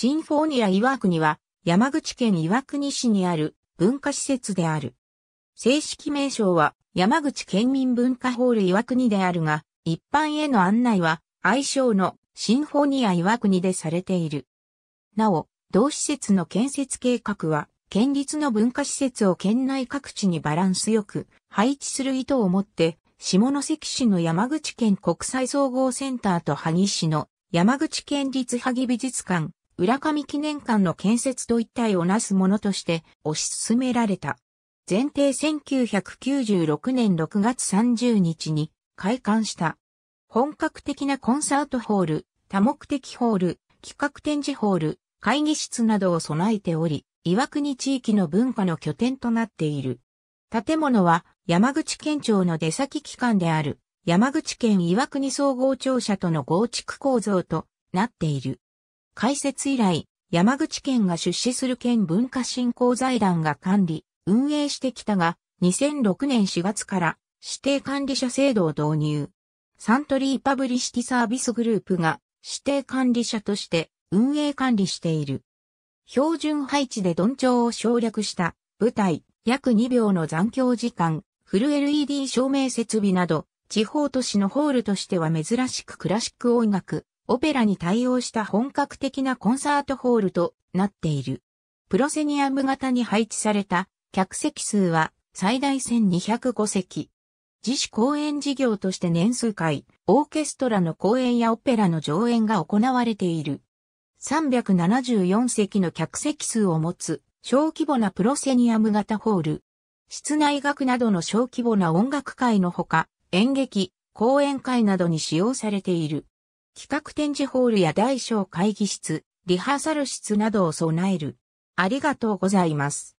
シンフォーニア岩国は山口県岩国市にある文化施設である。正式名称は山口県民文化ホール岩国であるが、一般への案内は愛称のシンフォニア岩国でされている。なお、同施設の建設計画は、県立の文化施設を県内各地にバランスよく配置する意図を持って、下関市の山口県国際総合センターと萩市の山口県立萩美術館、浦上記念館の建設と一体をなすものとして推し進められた。前提1996年6月30日に開館した。本格的なコンサートホール、多目的ホール、企画展示ホール、会議室などを備えており、岩国地域の文化の拠点となっている。建物は山口県庁の出先機関である山口県岩国総合庁舎との合築構造となっている。開設以来、山口県が出資する県文化振興財団が管理、運営してきたが、2006年4月から指定管理者制度を導入。サントリーパブリシティサービスグループが指定管理者として運営管理している。標準配置で鈍調を省略した舞台、約2秒の残響時間、フル LED 照明設備など、地方都市のホールとしては珍しくクラシック音楽、オペラに対応した本格的なコンサートホールとなっている。プロセニアム型に配置された客席数は最大1205席。自主公演事業として年数回、オーケストラの公演やオペラの上演が行われている。374席の客席数を持つ小規模なプロセニアム型ホール。室内楽などの小規模な音楽会のほか、演劇、講演会などに使用されている。企画展示ホールや大小会議室、リハーサル室などを備える。ありがとうございます。